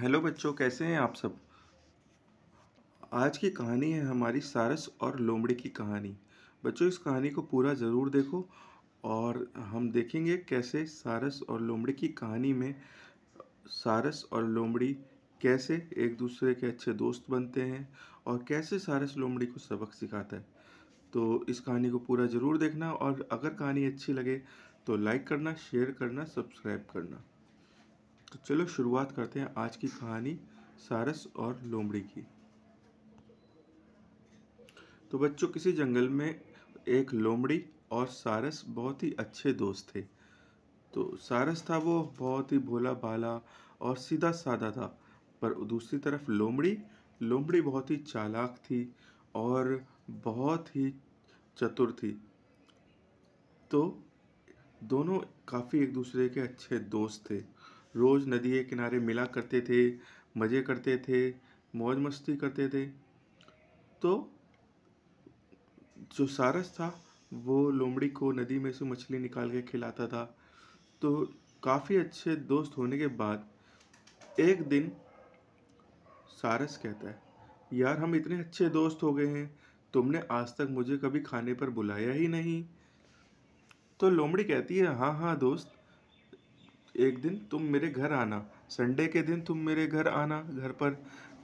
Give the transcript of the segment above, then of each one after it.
hello बच्चों कैसे हैं आप सब आज की कहानी है हमारी सारस और लोमड़ी की कहानी बच्चों इस कहानी को पूरा ज़रूर देखो और हम देखेंगे कैसे सारस और लोमड़ी की कहानी में सारस और लोमड़ी कैसे एक दूसरे के अच्छे दोस्त बनते हैं और कैसे सारस लोमड़ी को सबक सिखाता है तो इस कहानी को पूरा ज़रूर देखना और अगर कहानी अच्छी लगे तो लाइक करना शेयर करना सब्सक्राइब करना तो चलो शुरुआत करते हैं आज की कहानी सारस और लोमड़ी की तो बच्चों किसी जंगल में एक लोमड़ी और सारस बहुत ही अच्छे दोस्त थे तो सारस था वो बहुत ही भोला भाला और सीधा साधा था पर दूसरी तरफ लोमड़ी लोमड़ी बहुत ही चालाक थी और बहुत ही चतुर थी तो दोनों काफ़ी एक दूसरे के अच्छे दोस्त थे रोज़ नदी के किनारे मिला करते थे मज़े करते थे मौज मस्ती करते थे तो जो सारस था वो लोमड़ी को नदी में से मछली निकाल के खिलाता था तो काफ़ी अच्छे दोस्त होने के बाद एक दिन सारस कहता है यार हम इतने अच्छे दोस्त हो गए हैं तुमने आज तक मुझे कभी खाने पर बुलाया ही नहीं तो लोमड़ी कहती है हाँ हाँ दोस्त एक दिन तुम मेरे घर आना संडे के दिन तुम मेरे घर आना घर पर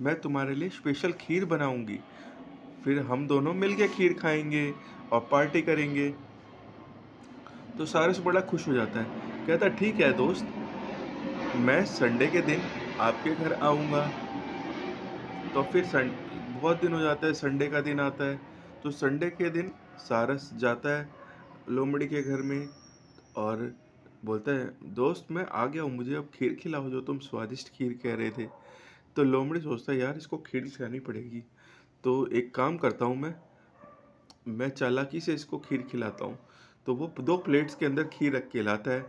मैं तुम्हारे लिए स्पेशल खीर बनाऊंगी फिर हम दोनों मिल के खीर खाएंगे और पार्टी करेंगे तो सारस बड़ा खुश हो जाता है कहता ठीक है दोस्त मैं संडे के दिन आपके घर आऊँगा तो फिर सं बहुत दिन हो जाता है संडे का दिन आता है तो संडे के दिन सारस जाता है लोमड़ी के घर में और बोलता है दोस्त मैं आ गया हूँ मुझे अब खीर खिलाओ जो तुम स्वादिष्ट खीर कह रहे थे तो लोमड़ी सोचता है यार इसको खीर खिलानी पड़ेगी तो एक काम करता हूँ मैं मैं चालाकी से इसको खीर खिलाता हूँ तो वो दो प्लेट्स के अंदर खीर रख के लाता है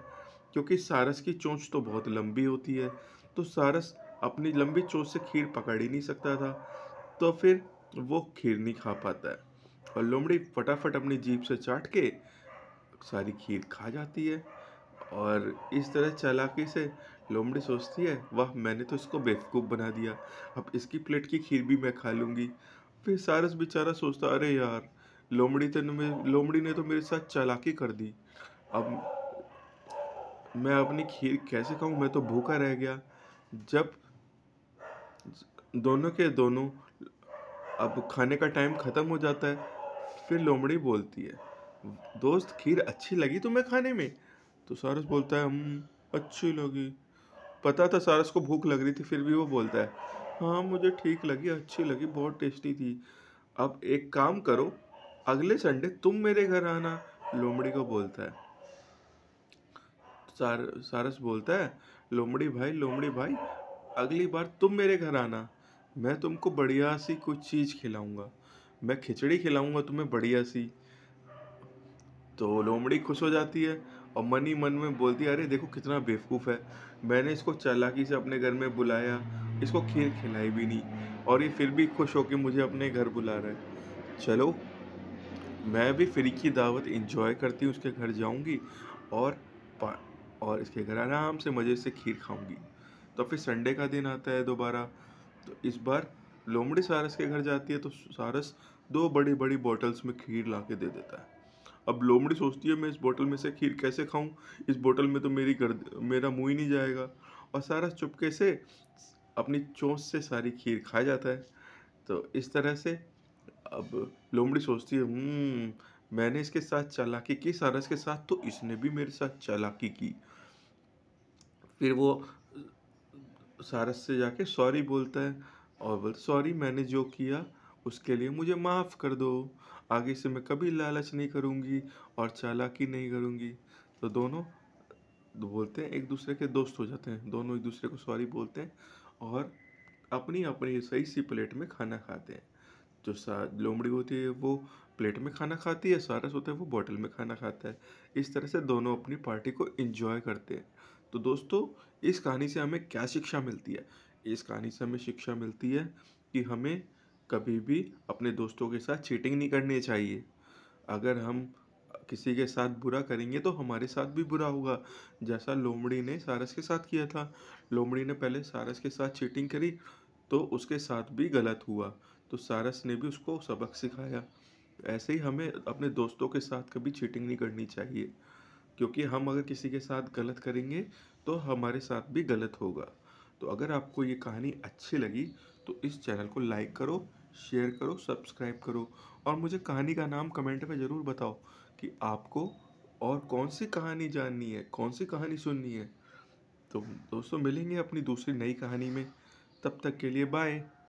क्योंकि सारस की चोंच तो बहुत लंबी होती है तो सारस अपनी लंबी चोंच से खीर पकड़ ही नहीं सकता था तो फिर वो खीर नहीं खा पाता है और लोमड़ी फटाफट अपनी जीप से चाट के सारी खीर खा जाती है और इस तरह चालाकी से लोमड़ी सोचती है वाह मैंने तो इसको बेवकूफ़ बना दिया अब इसकी प्लेट की खीर भी मैं खा लूँगी फिर सारस बेचारा सोचता अरे यार लोमड़ी तो लोमड़ी ने तो मेरे साथ चालाकी कर दी अब मैं अपनी खीर कैसे खाऊँ मैं तो भूखा रह गया जब दोनों के दोनों अब खाने का टाइम ख़त्म हो जाता है फिर लोमड़ी बोलती है दोस्त खीर अच्छी लगी तुम्हें खाने में तो सारस बोलता है हम हम्म, अच्छी लगी पता था सारस को भूख लग रही थी फिर भी वो बोलता है हाँ मुझे ठीक लगी अच्छी लगी बहुत टेस्टी थी अब एक काम करो अगले संडे तुम मेरे घर आना लोमड़ी को बोलता है सार सारस बोलता है लोमड़ी भाई लोमड़ी भाई अगली बार तुम मेरे घर आना मैं तुमको बढ़िया सी कुछ चीज़ खिलाऊंगा मैं खिचड़ी खिलाऊंगा तुम्हें बढ़िया सी तो लोमड़ी खुश हो जाती है और मन ही मन में बोलती अरे देखो कितना बेवकूफ़ है मैंने इसको चालाकी से अपने घर में बुलाया इसको खीर खिलाई भी नहीं और ये फिर भी खुश हो कि मुझे अपने घर बुला रहा है चलो मैं भी फ्री की दावत इंजॉय करती हूँ उसके घर जाऊँगी और और इसके घर आराम से मज़े से खीर खाऊँगी तो फिर संडे का दिन आता है दोबारा तो इस बार लोमड़ी सारस के घर जाती है तो सारस दो बड़ी बड़ी बॉटल्स में खीर ला के दे देता है अब लोमड़ी सोचती है मैं इस बोतल में से खीर कैसे खाऊं इस बोतल में तो मेरी गर्द मेरा मुंह ही नहीं जाएगा और सारा चुपके से अपनी चोंच से सारी खीर खा जाता है तो इस तरह से अब लोमड़ी सोचती है हम्म, मैंने इसके साथ चालाकी की सारस के साथ तो इसने भी मेरे साथ चालाकी की फिर वो सारस से जाके सॉरी बोलता है और बोलता सॉरी मैंने जो किया उसके लिए मुझे माफ़ कर दो आगे से मैं कभी लालच नहीं करूँगी और चालाकी नहीं करूँगी तो दोनों बोलते हैं एक दूसरे के दोस्त हो जाते हैं दोनों एक दूसरे को सॉरी बोलते हैं और अपनी अपनी सही सी प्लेट में खाना खाते हैं जो सा लोमड़ी होती है वो प्लेट में खाना खाती है सारस होता है वो बॉटल में खाना खाता है इस तरह से दोनों अपनी पार्टी को इंजॉय करते हैं तो दोस्तों इस कहानी से हमें क्या शिक्षा मिलती है इस कहानी से हमें शिक्षा मिलती है कि हमें कभी भी अपने दोस्तों के साथ चीटिंग नहीं करनी चाहिए अगर हम किसी के साथ बुरा करेंगे तो हमारे साथ भी बुरा होगा जैसा लोमड़ी ने सारस के साथ किया था लोमड़ी ने पहले सारस के साथ चीटिंग करी तो उसके साथ भी गलत हुआ तो सारस ने भी उसको सबक सिखाया ऐसे ही हमें अपने दोस्तों के साथ कभी चीटिंग नहीं करनी चाहिए क्योंकि हम अगर किसी के साथ गलत करेंगे तो हमारे साथ भी गलत होगा तो अगर आपको ये कहानी अच्छी लगी तो इस चैनल को लाइक करो शेयर करो सब्सक्राइब करो और मुझे कहानी का नाम कमेंट में ज़रूर बताओ कि आपको और कौन सी कहानी जाननी है कौन सी कहानी सुननी है तो दोस्तों मिलेंगे अपनी दूसरी नई कहानी में तब तक के लिए बाय